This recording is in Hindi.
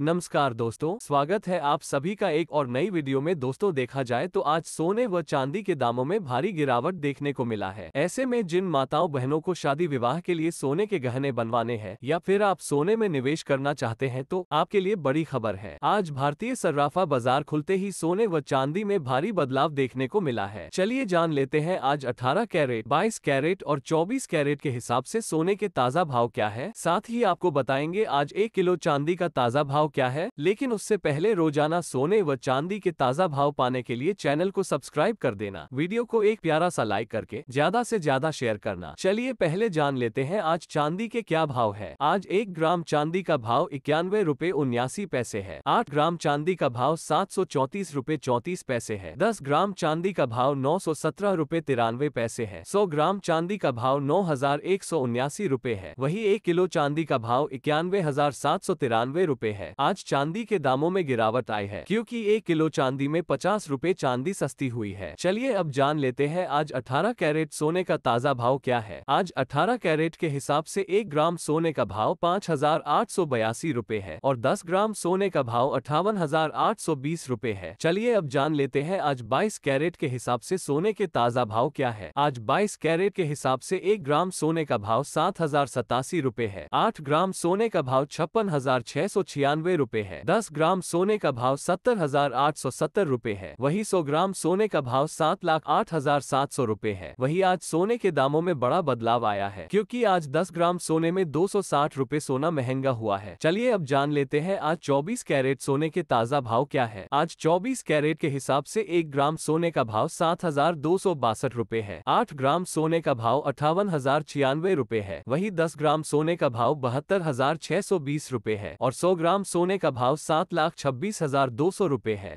नमस्कार दोस्तों स्वागत है आप सभी का एक और नई वीडियो में दोस्तों देखा जाए तो आज सोने व चांदी के दामों में भारी गिरावट देखने को मिला है ऐसे में जिन माताओं बहनों को शादी विवाह के लिए सोने के गहने बनवाने हैं या फिर आप सोने में निवेश करना चाहते हैं तो आपके लिए बड़ी खबर है आज भारतीय सर्राफा बाजार खुलते ही सोने व चांदी में भारी बदलाव देखने को मिला है चलिए जान लेते हैं आज अठारह कैरेट बाईस कैरेट और चौबीस कैरेट के हिसाब ऐसी सोने के ताज़ा भाव क्या है साथ ही आपको बताएंगे आज एक किलो चांदी का ताज़ा भाव भाव क्या है लेकिन उससे पहले रोजाना सोने व चांदी के ताज़ा भाव पाने के लिए चैनल को सब्सक्राइब कर देना वीडियो को एक प्यारा सा लाइक करके ज्यादा से ज्यादा शेयर करना चलिए पहले जान लेते हैं आज चांदी के क्या भाव है आज एक ग्राम चांदी का भाव इक्यानवे रूपए उन्यासी पैसे है आठ ग्राम चांदी का भाव सात सौ चौतीस रूपए चौतीस पैसे है दस ग्राम चांदी का भाव नौ सौ सत्रह रूपए तिरानवे पैसे है सौ ग्राम चांदी का भाव नौ हजार एक सौ उन्यासी रूपए है वही एक किलो चांदी का भाव इक्यानवे हजार सात सौ तिरानवे रूपए है आज चांदी के दामों में गिरावट आई है क्योंकि एक किलो चांदी में पचास रूपए चांदी सस्ती हुई है चलिए अब जान लेते हैं आज अठारह कैरेट सोने का ताजा भाव क्या है आज अठारह कैरेट के हिसाब से एक ग्राम सोने का भाव पाँच हजार आठ सौ बयासी रूपए है और दस ग्राम सोने का भाव अठावन हजार आठ सौ बीस रूपए है चलिए अब जान लेते हैं आज बाईस कैरेट के हिसाब से सोने के ताजा भाव क्या है आज बाईस कैरेट के हिसाब से एक ग्राम सोने का भाव सात हजार सतासी रूपए है आठ ग्राम सोने का भाव छप्पन हजार छह सौ छियानवे तिरानवे रूपए है दस ग्राम सोने का भाव सत्तर हजार आठ सौ सत्तर रूपए है वही सौ ग्राम सोने का भाव सात लाख आठ हजार सात सौ रूपए है वही आज सोने के दामों में बड़ा बदलाव आया है क्योंकि आज 10 ग्राम सोने में दो सौ साठ रूपए सोना महंगा हुआ है चलिए अब जान लेते हैं आज चौबीस कैरेट सोने के ताज़ा भाव क्या है आज चौबीस कैरेट के हिसाब से एक ग्राम सोने का भाव सात हजार दो सौ बासठ रूपए है आठ ग्राम सोने का भाव अठावन हजार छियानवे रूपए है वही दस ग्राम सोने का भाव बहत्तर हजार छह सौ बीस रूपए है और सौ ग्राम सोने का भाव सात लाख छब्बीस हजार दो सौ रुपये है